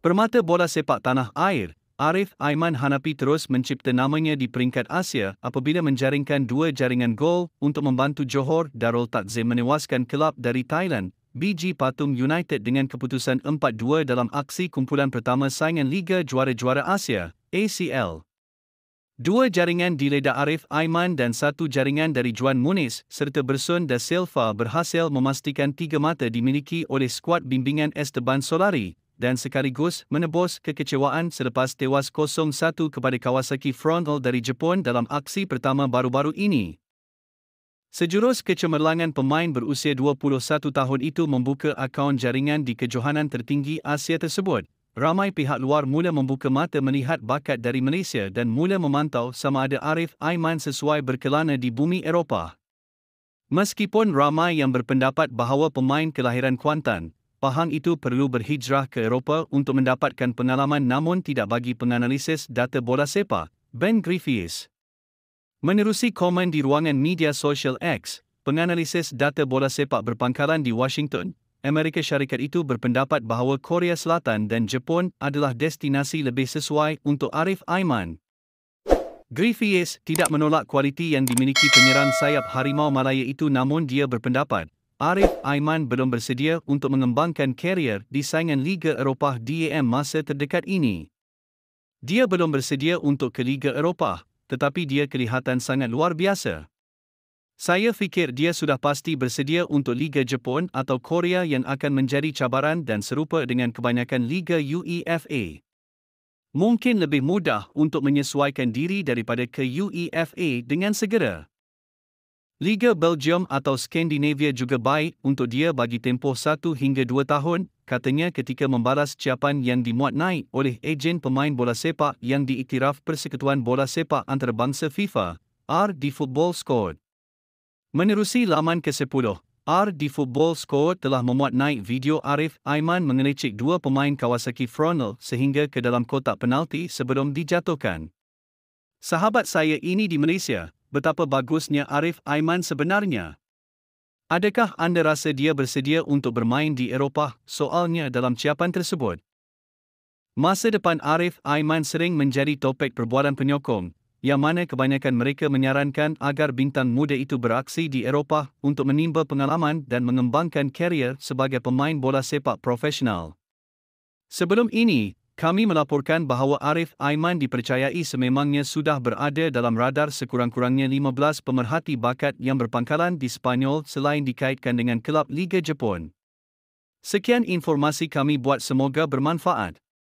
Permata bola sepak tanah air, Arif Aiman Hanapi terus mencipta namanya di peringkat Asia apabila menjaringkan dua jaringan gol untuk membantu Johor Darul Takzim menewaskan kelab dari Thailand, BG Patum United dengan keputusan 4-2 dalam aksi kumpulan pertama saingan Liga Juara-Juara Asia, ACL. Dua jaringan di Leda Arif Aiman dan satu jaringan dari Juan Muniz serta Bersun da Silva berhasil memastikan tiga mata dimiliki oleh skuad bimbingan Esteban Solari dan sekaligus menebus kekecewaan selepas tewas 0-1 kepada Kawasaki Frontal dari Jepun dalam aksi pertama baru-baru ini. Sejurus kecemerlangan pemain berusia 21 tahun itu membuka akaun jaringan di kejohanan tertinggi Asia tersebut. Ramai pihak luar mula membuka mata melihat bakat dari Malaysia dan mula memantau sama ada Arif Aiman sesuai berkelana di bumi Eropah. Meskipun ramai yang berpendapat bahawa pemain kelahiran Kuantan, Pahang itu perlu berhijrah ke Eropah untuk mendapatkan pengalaman namun tidak bagi penganalisis data bola sepak, Ben Griffiths. Menerusi komen di ruangan media sosial X, penganalisis data bola sepak berpangkalan di Washington, Amerika Syarikat itu berpendapat bahawa Korea Selatan dan Jepun adalah destinasi lebih sesuai untuk Arif Aiman. Griffiths tidak menolak kualiti yang dimiliki penyerang sayap Harimau Malaya itu namun dia berpendapat, Arif Aiman belum bersedia untuk mengembangkan karier di saingan Liga Eropah DAM masa terdekat ini. Dia belum bersedia untuk ke Liga Eropah, tetapi dia kelihatan sangat luar biasa. Saya fikir dia sudah pasti bersedia untuk Liga Jepun atau Korea yang akan menjadi cabaran dan serupa dengan kebanyakan Liga UEFA. Mungkin lebih mudah untuk menyesuaikan diri daripada ke UEFA dengan segera. Liga Belgium atau Skandinavia juga baik untuk dia bagi tempoh satu hingga dua tahun, katanya ketika membalas capan yang dimuat naik oleh ejen pemain bola sepak yang diiktiraf Persekutuan Bola Sepak Antarabangsa FIFA, R di Football Score. Menerusi laman ke-10, di Football Score telah memuat naik video Arif Aiman mengelecek dua pemain Kawasaki Frontal sehingga ke dalam kotak penalti sebelum dijatuhkan. Sahabat saya ini di Malaysia, betapa bagusnya Arif Aiman sebenarnya. Adakah anda rasa dia bersedia untuk bermain di Eropah? Soalnya dalam ciapan tersebut. Masa depan Arif Aiman sering menjadi topik perbualan penyokong, yang mana kebanyakan mereka menyarankan agar bintang muda itu beraksi di Eropah untuk menimba pengalaman dan mengembangkan karier sebagai pemain bola sepak profesional. Sebelum ini, kami melaporkan bahawa Arif Aiman dipercayai sememangnya sudah berada dalam radar sekurang-kurangnya 15 pemerhati bakat yang berpangkalan di Spanyol selain dikaitkan dengan kelab Liga Jepun. Sekian informasi kami buat semoga bermanfaat.